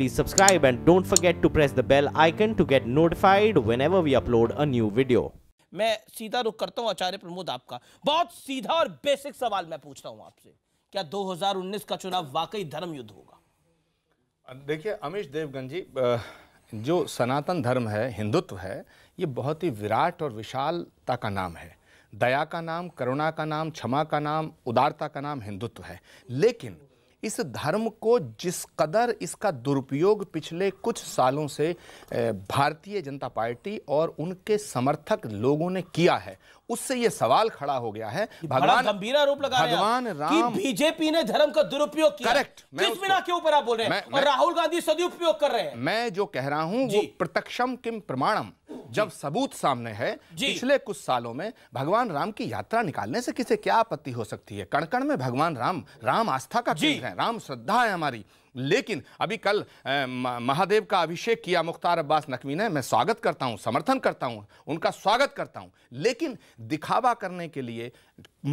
please subscribe and don't forget to press the bell icon to get notified whenever we upload a new video. मैं सीधा रुक करता हूं आचार्य प्रमोद आपका बहुत सीधा और बेसिक सवाल मैं पूछता हूं आपसे क्या 2019 का चुनाव वाकई धर्म युद्ध होगा देखिए अमित देवगन जी जो सनातन धर्म है हिंदुत्व है ये बहुत ही विराट और विशालता का नाम है दया का नाम करुणा का नाम क्षमा का नाम उदारता का नाम हिंदुत्व है लेकिन इस धर्म को जिस कदर इसका दुरुपयोग पिछले कुछ सालों से भारतीय जनता पार्टी और उनके समर्थक लोगों ने किया है उससे यह सवाल खड़ा हो गया है भगवान गंभीर रूप लगा भगवान राम कि बीजेपी ने धर्म का दुरुपयोग किया करेक्ट किस बिना के ऊपर आप बोल रहे हैं और राहुल गांधी सदुपयोग कर रहे हैं मैं जो कह रहा हूं वो प्रत्यक्षम किम प्रमाणम जब सबूत सामने है पिछले कुछ सालों में भगवान राम की यात्रा निकालने से किसे क्या आपत्ति हो सकती है कणकण में भगवान राम राम आस्था का चीज है राम श्रद्धा है हमारी लेकिन अभी कल महादेव का अभिषेक किया मुख्तार अब्बास नकवी ने मैं स्वागत करता हूं समर्थन करता हूं उनका स्वागत करता हूं लेकिन दिखावा करने के लिए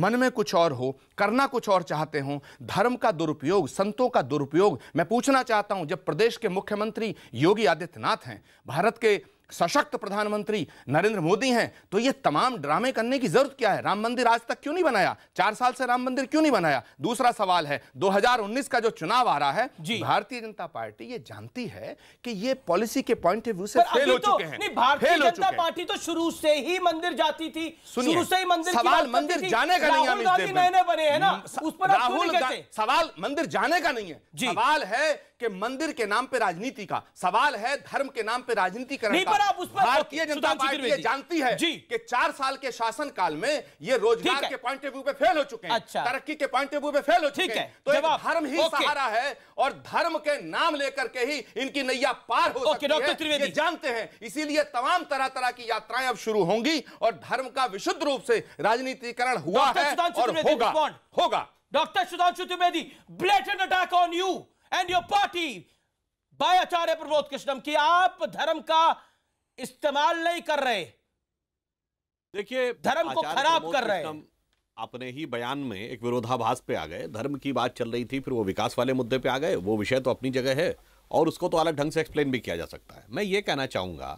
मन में कुछ और हो करना कुछ और चाहते हों धर्म का दुरुपयोग संतों का दुरुपयोग मैं पूछना चाहता हूं जब प्रदेश के मुख्यमंत्री योगी आदित्यनाथ हैं भारत के सशक्त प्रधानमंत्री नरेंद्र मोदी हैं तो ये तमाम ड्रामे करने की जरूरत क्या है राम मंदिर आज तक क्यों नहीं बनाया चार साल से राम मंदिर क्यों नहीं बनाया दूसरा सवाल है 2019 का जो चुनाव आ रहा है भारतीय जनता पार्टी ये जानती है कि ये पॉलिसी के पॉइंट ऑफ व्यू से फेल हो तो- चुके हैं भारतीय जनता पार्टी तो शुरू से ही मंदिर जाती थी शुरू से ही मंदिर सवाल मंदिर जाने का नहीं है ना उस पर राहुल सवाल मंदिर जाने का नहीं है सवाल है कि मंदिर के नाम पे राजनीति का सवाल है धर्म के नाम पे राजनीति करने भारतीय जनता पार्टी जानती है कि चार साल के शासन काल में ये रोजगार के पॉइंट ऑफ व्यू पे फेल हो चुके हैं अच्छा। तरक्की के पॉइंट ऑफ व्यू पे फेल हो चुके हैं तो धर्म ही सहारा है और धर्म के नाम लेकर के ही इनकी नैया पार हो सकती है ये जानते हैं इसीलिए तमाम तरह तरह की यात्राएं अब शुरू होंगी और धर्म का विशुद्ध रूप से राजनीतिकरण हुआ है और होगा होगा doctor Sudhanshu Trivedi blatant attack on you and your party by Acharya Prabodh Krishnam कि आप धर्म का इस्तेमाल नहीं कर रहे देखिए धर्म को खराब कर रहे हैं अपने ही बयान में एक विरोधाभास पे आ गए धर्म की बात चल रही थी फिर वो विकास वाले मुद्दे पे आ गए वो विषय तो अपनी जगह है और उसको तो अलग ढंग से एक्सप्लेन भी किया जा सकता है मैं ये कहना चाहूंगा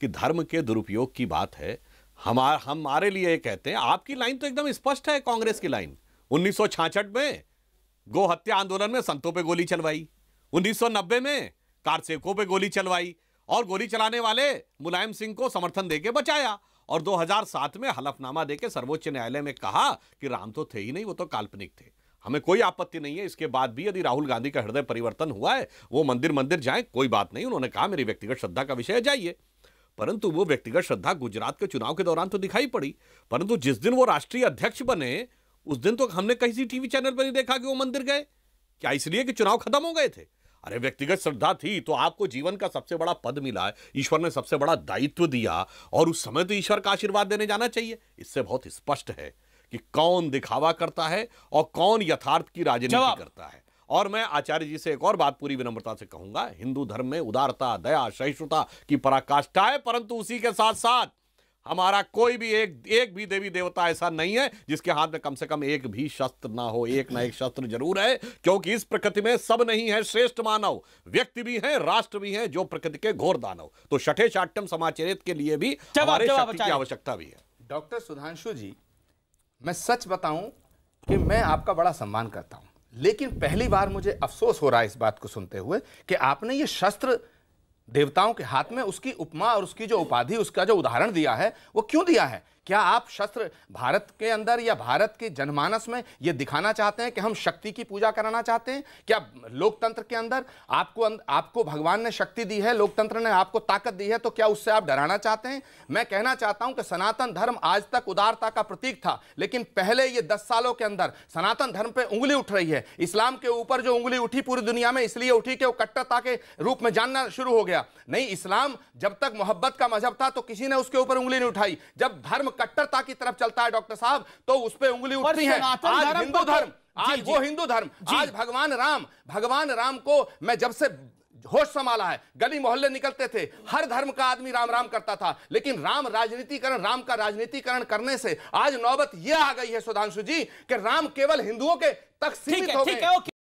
कि धर्म के दुरुपयोग की बात है हमारे हमारे लिए कहते हैं आपकी लाइन तो एकदम स्पष्ट है कांग्रेस की लाइन उन्नीस में गो हत्या आंदोलन में संतों पे गोली चलवाई 1990 में कार सेवकों पे गोली चलवाई और गोली चलाने वाले मुलायम सिंह को समर्थन देके बचाया और 2007 में हलफनामा देके सर्वोच्च न्यायालय में कहा कि राम तो थे ही नहीं वो तो काल्पनिक थे हमें कोई आपत्ति नहीं है इसके बाद भी यदि राहुल गांधी का हृदय परिवर्तन हुआ है वो मंदिर मंदिर जाए कोई बात नहीं उन्होंने कहा मेरी व्यक्तिगत श्रद्धा का विषय जाइए परंतु वो व्यक्तिगत श्रद्धा गुजरात के चुनाव के दौरान तो दिखाई पड़ी परंतु जिस दिन वो राष्ट्रीय अध्यक्ष बने उस दिन तो हमने किसी टीवी चैनल पर ही देखा कि वो मंदिर गए क्या इसलिए कि चुनाव खत्म हो गए थे अरे व्यक्तिगत श्रद्धा थी तो आपको जीवन का सबसे बड़ा पद मिला है ईश्वर ने सबसे बड़ा दायित्व दिया और उस समय तो ईश्वर का आशीर्वाद देने जाना चाहिए इससे बहुत स्पष्ट है कि कौन दिखावा करता है और कौन यथार्थ की राजनीति करता है और मैं आचार्य जी से एक और बात पूरी विनम्रता से कहूंगा हिंदू धर्म में उदारता दया सहिष्णुता की पराकाष्ठा है परंतु उसी के साथ साथ हमारा कोई भी एक एक भी देवी देवता ऐसा नहीं है जिसके हाथ में कम से कम एक भी शस्त्र ना हो एक ना एक शस्त्र जरूर है क्योंकि इस प्रकृति में सब नहीं है श्रेष्ठ मानव व्यक्ति भी है राष्ट्र भी है जो प्रकृति के घोर दानव तो छठे चाट्यम समाचरित के लिए भी हमारे शक्ति की आवश्यकता भी है डॉक्टर सुधांशु जी मैं सच बताऊं कि मैं आपका बड़ा सम्मान करता हूं लेकिन पहली बार मुझे अफसोस हो रहा है इस बात को सुनते हुए कि आपने ये शस्त्र देवताओं के हाथ में उसकी उपमा और उसकी जो उपाधि उसका जो उदाहरण दिया है वो क्यों दिया है क्या आप शस्त्र भारत के अंदर या भारत के जनमानस में ये दिखाना चाहते हैं कि हम शक्ति की पूजा कराना चाहते हैं क्या लोकतंत्र के अंदर आपको अं, आपको भगवान ने शक्ति दी है लोकतंत्र ने आपको ताकत दी है तो क्या उससे आप डराना चाहते हैं मैं कहना चाहता हूं कि सनातन धर्म आज तक उदारता का प्रतीक था लेकिन पहले ये दस सालों के अंदर सनातन धर्म पर उंगली उठ रही है इस्लाम के ऊपर जो उंगली उठी पूरी दुनिया में इसलिए उठी कि वो कट्टरता के रूप में जानना शुरू हो गया नहीं इस्लाम जब तक मोहब्बत का मजहब था तो किसी ने उसके ऊपर उंगली नहीं उठाई जब धर्म कट्टरता की तरफ चलता है डॉक्टर साहब तो उस पर उंगली उठती है आज हिंदू धर्म आज वो हिंदू धर्म आज भगवान राम भगवान राम को मैं जब से होश संभाला है गली मोहल्ले निकलते थे हर धर्म का आदमी राम राम करता था लेकिन राम राजनीतिकरण राम का राजनीतिकरण करने से आज नौबत यह आ गई है सुधांशु जी कि राम केवल हिंदुओं के तक सीमित हो गए